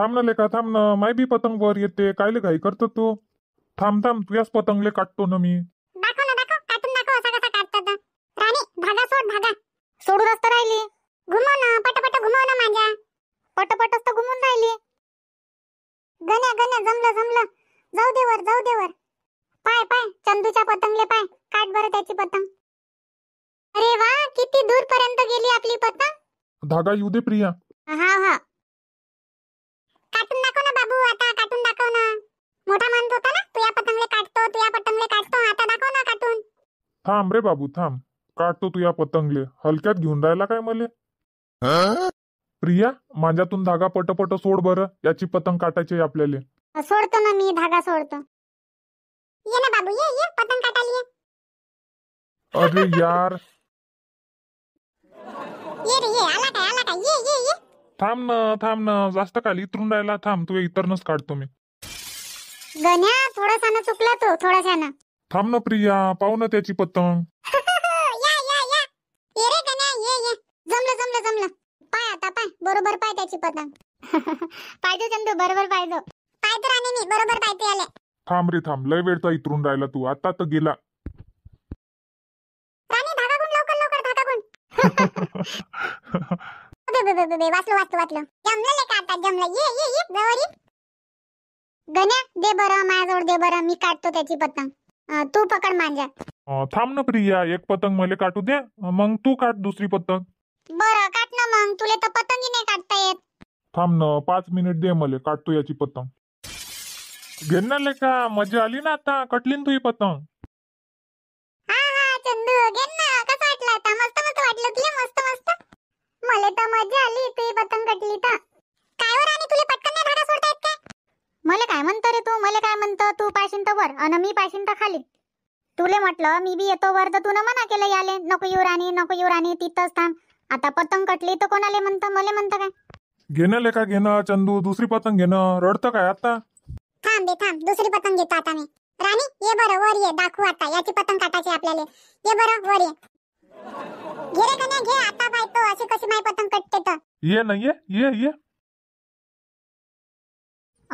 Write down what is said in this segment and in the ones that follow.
थांब ना लेखा थांब ना माय बी पतंग वर येते कायले घाई करतो तू थांब थांब तुझ्याच पतंगले काटतो ना मी दाखव ना दाखव काटून दाखव असा कसा काटतात राणी भागा सोड भागा सोडू रस्ता राहिली घुमव ना पटपट घुमव ना माझ्या पटपटच तर घुमून राहिली गण्या गण्या जमला जमला जाऊ दे वर जाऊ दे वर पाय पाय चंदूच्या पतंगले पाय काट बरं त्याची पतंग अरे वा किती दूर पर्यंत गेली आपली पतंग धागा येऊ दे प्रिया हा हा कार्टून दाखव ना बाबू आता कार्टून दाखव ना मोठा म्हणत होता ना तू या पतंगले काटतो तू या पतंगले काटतो आता दाखव ना कार्टून थांब रे बाबू थांब काटतो तू या पतंगले हलक्यात घेऊन राहिला काय मले प्रिया माझ्यातून धागा पटपट सोड बरं याची पतंग काटायची आपल्याला सोडतो ना मी धागा सोडतो ये ना बाबू ये ये पतंग काटायला अरे यार ये रे ये आला काय आला काय ये ये थांब ना थांब ना जास्त खाली इतरून राहिला थांब तू इतरनच काढतो मी गण्या थोडासा चुकला तो थोडासा ना थांब ना प्रिया पाहू ना त्याची पतंग या या या ये रे गण्या ये ये जमलं जमलं जमलं पाय आता पाय बरोबर पाय त्याची पतंग पाहिजे चंदू बरोबर पाय तर राणे मी बरोबर पाहते आले थांब रे थांब लय वेळचा इतरून राहिला तू आता तर गेला राणी धागा गुण लवकर लवकर धागा गुण वाचलं वाचलं वाचलं जमलं का आता जमलं ये ये ये जवळ गण्या दे बरं माझ्याजवळ दे बरं मी काढतो त्याची पतंग तू पकड मांजा थांब ना प्रिया एक पतंग मले काटू दे मग तू काट दुसरी पतंग बरं काट ना मग तुला तर पतंगी नाही काढता येत थांब ना पाच मिनिट दे मले काटतो याची पतंग घेणार का मजा आली ना आता कटली ना तुझी पतंग तर मजा आली ते पतंग कटली तर काय हो राणी तुला पटकन नाही धाडा सोडता काय मला काय म्हणतो रे तू मला काय म्हणतो तू पाशीन तर वर अन मी पाशीन तर खाली तुले म्हटलं मी बी येतो वर तर तू ना मना केलं याले नको येऊ राणी नको येऊ राणी तिथंच थांब आता पतंग कटली तर कोणाले म्हणतो मला म्हणतं काय घेणं लेखा घेणं चंदू दुसरी पतंग घेणं रडतं काय आता थांब बे थांब दुसरी पतंग घेतो आता मी राणी ये बरं वर ये दाखवू आता याची पतंग काटायची आपल्याला ये बरं वर ये घे रे कन्या घे आता पाहतो अशी कशी माय पतंग कटते तर ये नाही ये ये ये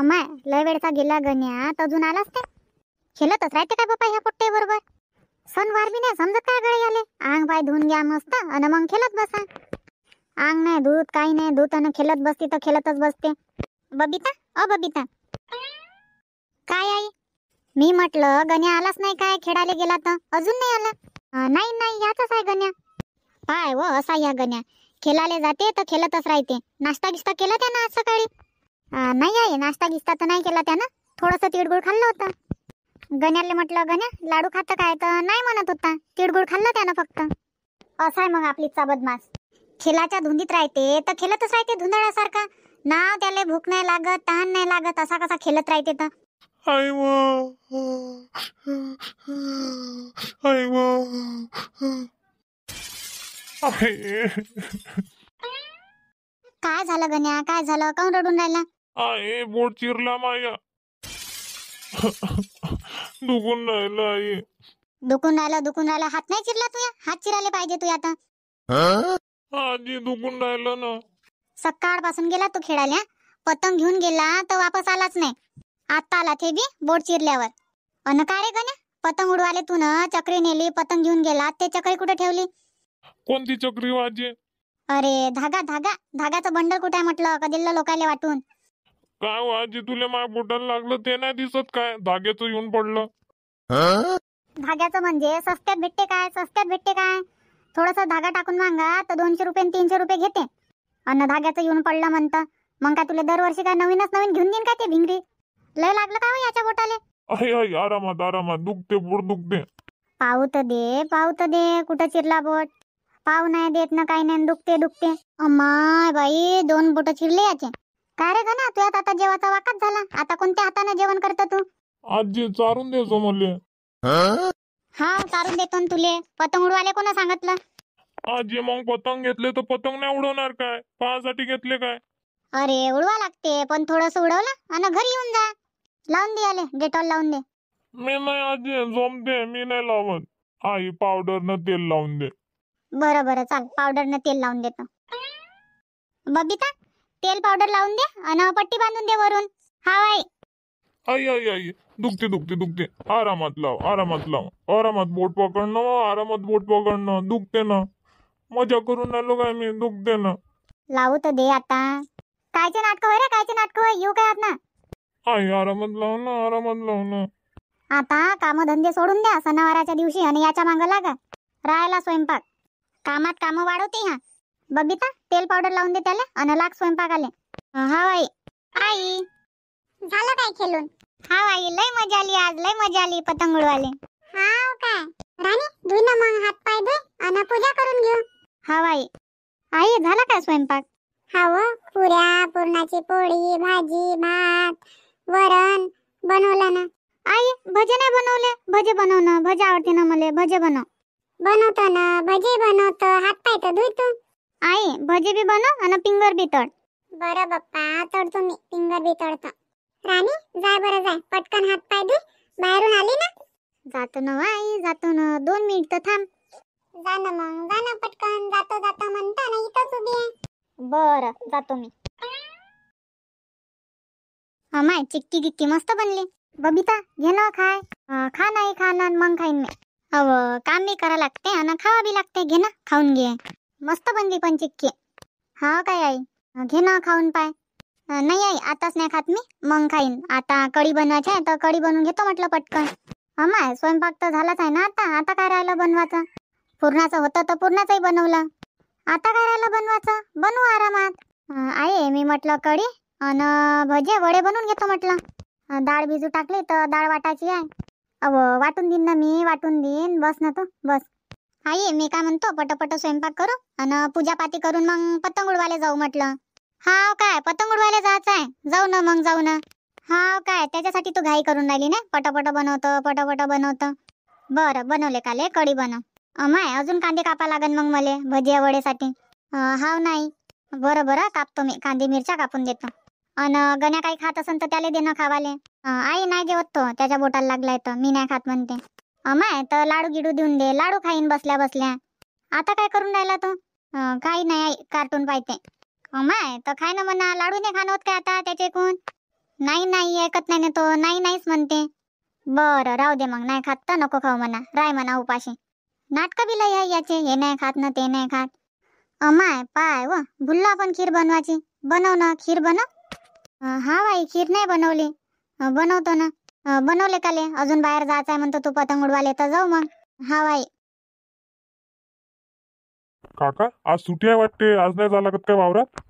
अमाय लय वेळचा गेला गण्या तर अजून आलास ते खेळतच राहते काय बापा ह्या पोट्टे बरोबर सणवार बी नाही समजत काय गळे आले आंग पाय धुवून घ्या मस्त अन मग खेळत बसा आंग नाही दूध काही नाही दूध आणि खेळत बसते तर खेळतच बसते बबिता अ बबिता काय आई मी म्हटलं गण्या आलाच नाही काय खेळायला गेला तर अजून नाही आला नाही नाही याचाच आहे गण्या पाय व असा या गण्या खेळाले जाते तर खेळतच राहते नाश्ता गिस्ता केला त्यानं आज सकाळी नाही आहे नाश्ता गिस्ता तर नाही केला त्यानं थोडस तिडगुळ खाल्लं होतं गण्याला म्हटलं गण्या लाडू खातं काय तर नाही म्हणत होता तिडगुळ खाल्लं त्यानं फक्त असं आहे मग आपली मास खेळाच्या धुंदीत राहते तर खेळतच राहते धुंदळासारखा ना त्याला भूक नाही लागत तहान नाही लागत असा कसा खेळत राहते तर 아이고, 아이고, 아이, काय झालं गण्या काय झालं काऊन रडून राहिला आई बोट चिरला माया दुखून राहिलं आई दुखून राहिलं दुखून राहिलं हात नाही चिरला तुया हात चिरायला पाहिजे तू आता आजी दुखून राहिलं ना सकाळपासून गेला तू खेळायला पतंग घेऊन गेला तर वापस आलाच नाही आता आला ते बी बोट चिरल्यावर अन काय रे गण्या पतंग उडवाले तू न चक्री नेली पतंग घेऊन गेला ते चक्री कुठे ठेवली कोणती चक्री वाजे अरे धागा धागा धागाचं बंडल कुठे आहे म्हटलं का लोकायला वाटून काय वाजे हो तुला माय बोटाला लागलं ते नाही दिसत काय धाग्याचं येऊन पडलं धाग्याचं म्हणजे सस्त्यात भेटते काय सस्त्यात भेटते काय थोडस धागा टाकून मागा तर दोनशे रुपये तीनशे रुपये घेते अन धाग्याचं येऊन पडलं म्हणतं मग काय तुला दरवर्षी काय नवीनच नवीन घेऊन देईन का ते भिंगरी लय लागलं का हो याच्या बोटाले अरे आरामात आरामात दुखते दुखते पाहू तर दे पाहू तर दे कुठं चिरला बोट पाऊ नाही देत ना काही नाही दुखते दुखते अम्मा बाई दोन बोट चिरले याचे काय रे ना तू आता जेवाचा वाकत झाला आता कोणत्या हाताने जेवण करतो तू आजी चारून दे सो हा चारून देतो ना तुले पतंग उडवाले कोण सांगितलं आजी मग पतंग घेतले तर पतंग नाही उडवणार काय पाहासाठी घेतले काय अरे उडवा लागते पण थोडस उडवलं आणि घरी येऊन जा लावून दे आले डेटॉल लावून दे मी नाही आजी जमते मी नाही लावत आई पावडर न तेल लावून दे बर बर चाल पावडर न तेल लावून देतो बबिता तेल पावडर लावून दे आणि पट्टी बांधून दे वरून हा आई आई आई आई दुखते दुखते दुखते आरामात लाव आरामात लाव आरामात बोट पकडणं हो, आरामात बोट पकडणं दुखते ना मजा करून आलो काय मी दुखते ना लावू तर दे आता कायचे नाटक हो रे कायचे नाटक हो येऊ काय आता आई आरामात लाव ना आरामात लाव ना आता काम धंदे सोडून द्या सणावाराच्या दिवशी आणि याच्या मागं लागा राहायला स्वयंपाक कामात काम वाढवते हा बबिता तेल पावडर लावून दे त्याला आणि लाग स्वयंपाक आले हा आई आई झालं काय खेळून हा बाई लय मजा आली आज लय मजा आली पतंग उडवाले हाव काय राणी धुई मग हात पाय दे आणि पूजा करून घेऊ हा आई आई झालं काय स्वयंपाक हाव पुऱ्या पुरणाची पोळी भाजी भात वरण बनवलं ना आई भजे नाही बनवले भजे बनवणं भजे आवडते ना मला भजे बनव बनवतो ना भजे बनवतो हात पाय तर धुतो आई भजे बी बनव आणि पिंगर बी तड बर बाप्पा तळतो मी पिंगर बी तळतो राणी जाय बर जाय पटकन हात पाय धुई बाहेरून आली ना जातो ना आई जातो ना दोन मिनिट तर थांब जा ना मग जा ना पटकन जातो जातो म्हणता ना इथं उभी बर बरं जातो मी माय चिक्की गिक्की मस्त बनली बबिता घे ना खाय खा नाही खा ना मग खाईन मी अव काम बी करा लागते आणि खावा बी लागते घे ना खाऊन घे मस्त बनली पण चिक्की हा काय आई घे ना खाऊन पाय नाही आई आताच नाही खात मी मग खाईन आता कढी बनवायची आहे तर कढी बनवून घेतो म्हटलं पटकन माय स्वयंपाक तर झालाच आहे ना आता आता काय राहिलं बनवायचं पूर्णाचं होतं तर पूर्णाचंही बनवलं आता काय राहिलं बनवायचं बनवू आरामात आहे मी म्हटलं कढी अन भजे वडे बनवून घेतो म्हटलं डाळ भिजू टाकली तर डाळ वाटायची आहे अव वाटून देईन ना मी वाटून देईन बस ना तू बस आई मी काय म्हणतो पटपट स्वयंपाक करू आणि पूजापाती करून मग पतंग उडवायला जाऊ म्हटलं हा काय पतंग उडवायला जायचं आहे जाऊ ना मग जाऊ ना हा काय त्याच्यासाठी तू घाई करून राहिली ना पटापट बनवतं पटापट बनवतं बरं बनवले काले कढी बनव माय अजून कांदे कापा लागन मग मले भजिया वडेसाठी हाव नाही बरं बरं कापतो मी कांदे मिरच्या कापून देतो अन गण्या काही खात असन तर त्याला देणं खावाले आई नाही जेवत तो त्याच्या बोटाला लागलाय तर मी नाही खात म्हणते अमाय तर लाडू गिडू देऊन दे लाडू खाईन बसल्या बसल्या आता काय करून राहिला तू काही नाही आई कार्टून पाहते अमाय तर खाय ना म्हणा लाडू नाही खाण होत काय आता त्याचे कोण नाही नाही ऐकत नाही ना तो नाही नाहीच म्हणते बरं राहू दे मग नाही खात तर नको खाऊ म्हणा राय म्हणा उपाशी नाटकं बी लय आहे याचे हे नाही खात ना ते नाही खात अमाय पाय व भुलला आपण खीर बनवायची बनव ना खीर बनव हा बाई खीर नाही बनवली बनवतो ना बनवले काले अजून बाहेर जायचं आहे म्हणतो तू पतंग उडवाले तर जाऊ मग हा बाई काका आज सुट्टी आहे वाटते आज नाही लागत काय वावरात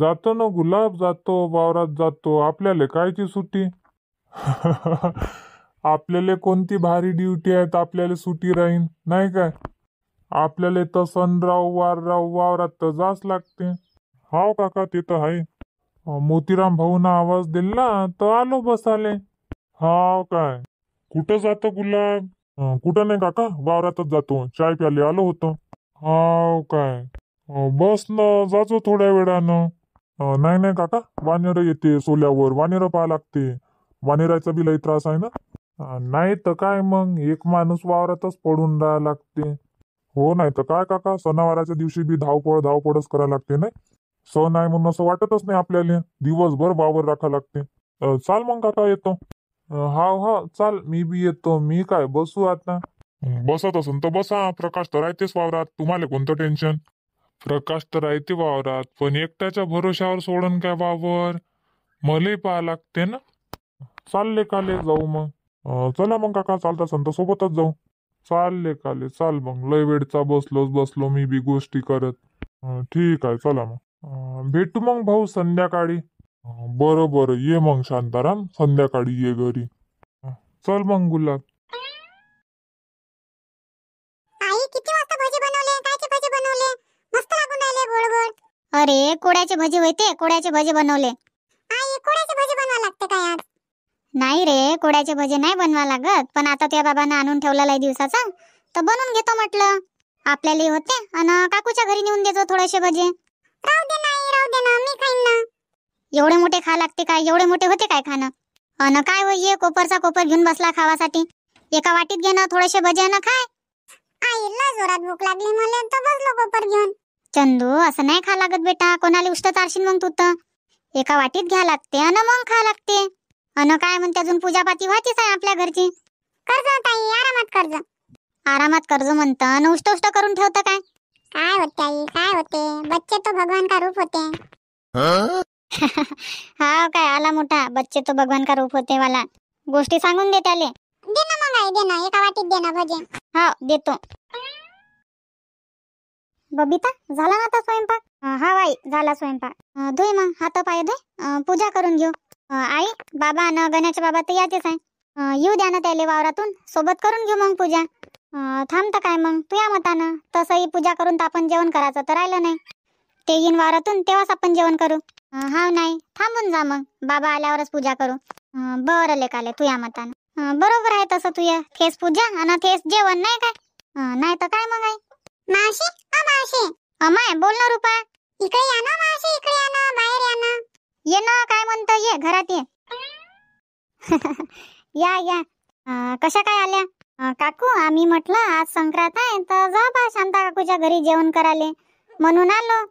जातो ना गुलाब जातो वावरात जातो आपल्याला कायची सुट्टी आपल्याला कोणती भारी ड्युटी आहे तर आपल्याला सुट्टी राहीन नाही काय आपल्याला तर सनराव वारराव वावरात तर जाच लागते हाव काका ते तर आहे मोतीराम भाऊना आवाज दिला तर आलो बस आले हा काय कुठं जातो गुलाब कुठं नाही काका वावरातच जातो चाय प्याले आलो होतो हा काय बस न जातो थोड्या वेळानं नाही नाही काका वानेर येते सोल्यावर वानेर पाहा लागते वानेराचा बी लई त्रास आहे ना नाही तर काय मग एक माणूस वावरातच पडून राहा लागते हो नाही तर काय काका सणावाराच्या दिवशी बी धावपळ धावपळच करायला लागते नाही सण आहे म्हणून असं वाटतच नाही आपल्याला दिवसभर वावर राखा लागते चाल मग काका येतो हा हा चाल मी बी येतो मी काय बसू आता बसत असून तर बसा प्रकाश तर राहतेच वावरात तुम्हाला कोणतं टेन्शन प्रकाश तर राहते वावरात पण एकट्याच्या भरोशावर सोडन काय वावर मले पाहा लागते ना चालले काले जाऊ मग चला मग काका चालता तर सोबतच जाऊ चालले काले चाल मग लय वेळचा बसलोच बसलो मी बी गोष्टी करत ठीक आहे चला मग भेटू मग भाऊ संध्याकाळी बरं बरं ये मग शांताराम संध्याकाळी ये घरी चल मग गुलाब अरे कोड्याचे भजी होते कोड्याचे भजी बनवले आई कोड्याचे भजी बनवा लागते काय आज नाही रे कोड्याचे भजे नाही बनवा लागत पण आता त्या बाबांना आणून ठेवलेला आहे दिवसाचा तर बनवून घेतो म्हटलं आपल्याला होते आणि काकूच्या घरी नेऊन देतो थोडेसे भजे राहू दे नाही राहू दे ना मी खाईन ना एवढे मोठे खा लागते काय एवढे मोठे होते काय खाणं अन काय होईये कोपरचा कोपर घेऊन बसला खावासाठी एका वाटीत घे ना थोडेसे भजे ना खाय आई जोरात भूक लागली मला तर बसलो कोपर घेऊन चंदू असं नाही खा लागत बेटा कोणाला उष्ट चारशील मग तू तर एका वाटीत घ्या लागते अन मग खा लागते अन काय म्हणते अजून पूजापाती व्हायचीच आहे आपल्या घरची कर्ज ताई आरामात कर्ज आरामात कर्ज म्हणतं अन उष्ट उष्ट करून ठेवतं काय काय होते आई काय होते बच्चे तो भगवान का रूप होते हा काय आला मोठा बच्चे तो भगवान का रूप होते वाला गोष्टी सांगून दे त्याले दे ना मग आई दे ना एका वाटीत दे ना भजे हा देतो बबिता झाला ना आता स्वयंपाक हा बाई झाला स्वयंपाक धुय मग हात पाय धुय पूजा करून घेऊ आई बाबा न गणेश बाबा तर याचेच आहे येऊ द्या ना त्याले वावरातून सोबत करून घेऊ मग पूजा थांबतं काय मग तू या मतानं तसंही पूजा करून तर आपण जेवण करायचं तर राहिलं नाही ते येईन वारातून तेव्हाच आपण जेवण करू हा नाही थांबून जा मग बाबा आल्यावरच पूजा करू बरं लेकाले तू या मतानं बरोबर आहे तसं तू या थेस पूजा आणि थेस जेवण नाही काय नाही तर काय मग आहे मावशी बोल ना रुपा इकडे या ना मावशी इकडे या बाहेर या ना ये ना काय म्हणत ये घरात ये या या कशा काय आल्या काकू आम्ही म्हटलं आज संक्रांत आहे तर जा बा शांता काकूच्या घरी जेवण कराले म्हणून आलो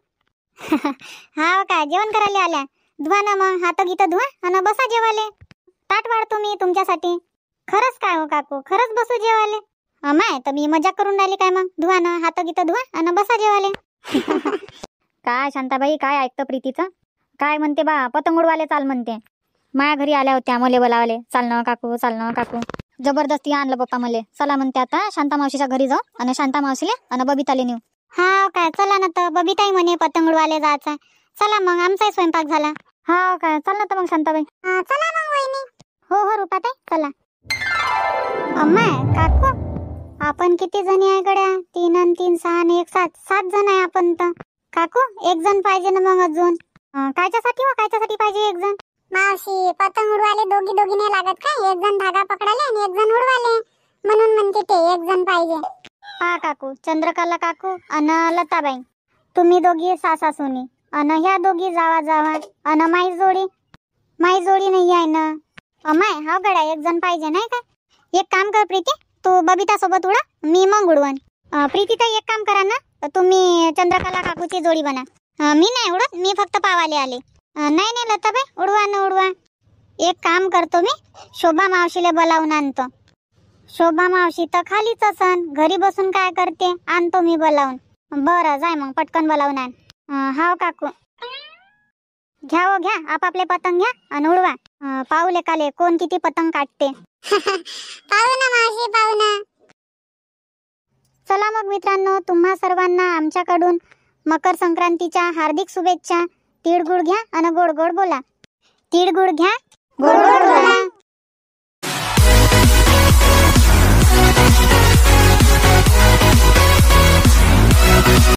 हा काय जेवण करायला आल्या धुवा ना मग हात गीत धुवा आणि बसा जेवाले ताट वाढतो मी तुमच्यासाठी खरंच काय हो काकू खरंच बसू जेवाले माय तर मी मजा करून राहिली काय मग धुवा ना हात गीत धुवा आणि बसा जेवाले काय शांताबाई काय ऐकतं प्रीतीचं काय म्हणते बा पतंगोडवाले चाल म्हणते माया घरी आल्या होत्या मुले बोलावले ना हो काकू चाल ना हो काकू जबरदस्ती आणलं पप्पा मले चला म्हणते आता शांता मावशीच्या घरी जाऊ आणि शांता मावशीले आणि बबिताले नेऊ हा काय चला ना तर बबिताई म्हणे पतंगडवाले जायचा चला मग आमचाही स्वयंपाक झाला हा काय चल ना तर मग शांताबाई चला मग वहिनी हो हो रुपाताई चला अम्मा काकू आपण किती जणी आहे गड्या तीन आणि तीन सहा आणि एक सात सात जण आहे आपण तर काकू एक जण पाहिजे ना मग अजून कायच्यासाठी व हो, कायच्यासाठी पाहिजे एक जण मावशी पतंग उडवाले दोघी दोघी नाही लागत का एक जण धागा पकडाले आणि एक जण उडवाले म्हणून म्हणते ते एक जण पाहिजे हा काकू चंद्रकला काकू अन लताबाई तुम्ही दोघी सासा सुनी अन ह्या दोघी जावा जावा अन माई जोडी माई जोडी नाही आहे ना अमाय हा गडा एक जण पाहिजे नाही का एक काम कर प्रीती तू बबिता सोबत उडा मी मग उडवन प्रीती तर एक काम करा ना तुम्ही चंद्रकला काकूची जोडी बना मी नाही उडत मी फक्त पावाले आले नाही नाही लताबाई उडवा ना उडवा एक काम करतो मी शोभा मावशीला बोलावून आणतो शोभा मावशी तर खालीच असन घरी बसून काय करते आणतो मी बोलावून बरं जाय मग पटकन बोलावून आण हाव काकू घ्या हो घ्या आपापले पतंग घ्या आणि उडवा पाहुले काले कोण किती पतंग काढते पाहू ना मावशी चला मग मित्रांनो तुम्हा सर्वांना आमच्याकडून मकर संक्रांतीच्या हार्दिक शुभेच्छा गुळ घ्या आणि गोड गोड बोला गुळ घ्या गोड गोड बोला